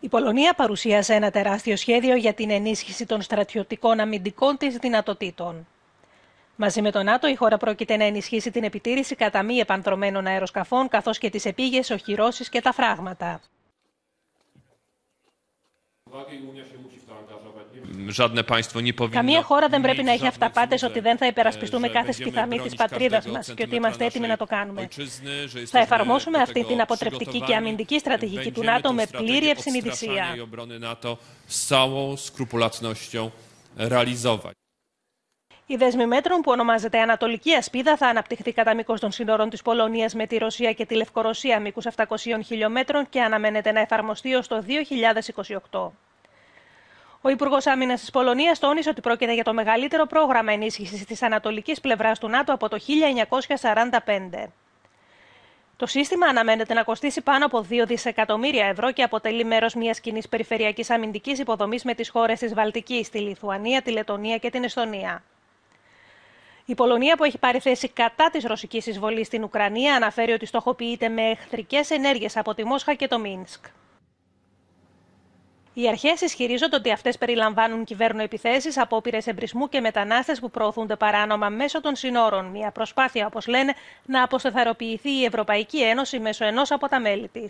Η Πολωνία παρουσίασε ένα τεράστιο σχέδιο για την ενίσχυση των στρατιωτικών αμυντικών της δυνατοτήτων. Μαζί με τον ΝΑΤΟ, η χώρα πρόκειται να ενισχύσει την επιτήρηση κατά μη επανδρομένων αεροσκαφών καθώς και τις επίγειες οχυρώσεις και τα φράγματα. Mm, Καμία χώρα δεν πρέπει να έχει αυταπάτες ότι δεν θα ε, υπερασπιστούμε κάθε σπιθαμή τη πατρίδα μας και ότι είμαστε έτοιμοι να το κάνουμε. Θα εφαρμόσουμε αυτή την αποτρεπτική και αμυντική στρατηγική του ΝΑΤΟ με πλήρη ευσυνειδησία. Η δέσμη μέτρων που ονομάζεται Ανατολική Ασπίδα θα αναπτυχθεί κατά μήκος των σύνορων της Πολωνίας με τη Ρωσία και τη Λευκορωσία μήκους 700 χιλιόμετρων και αναμένεται να εφαρμοστεί ως το 2028. Ο Υπουργός Άμυνας της Πολωνίας τόνισε ότι πρόκειται για το μεγαλύτερο πρόγραμμα ενίσχυσης της ανατολικής πλευράς του ΝΑΤΟ από το 1945. Το σύστημα αναμένεται να κοστίσει πάνω από 2 δισεκατομμύρια ευρώ και αποτελεί μέρος μιας κοινή περιφερειακής αμυντικής υποδομής με τις χώρες της Βαλτικής, τη Λιθουανία, τη Λετωνία και την Εσθονία. Η Πολωνία, που έχει πάρει θέση κατά της ρωσικής εισβολής στην Ουκρανία, αναφέρει ότι στοχοποιείται με εχθρικές ενέργειες από τη Μόσχα και το Μίνσκ. Οι αρχές ισχυρίζονται ότι αυτές περιλαμβάνουν κυβέρνο επιθέσει, απόπειρες εμπρισμού και μετανάστες που προωθούνται παράνομα μέσω των συνόρων. Μια προσπάθεια, όπως λένε, να αποστεθαροποιηθεί η Ευρωπαϊκή Ένωση μέσω ενός από τα μέλη της.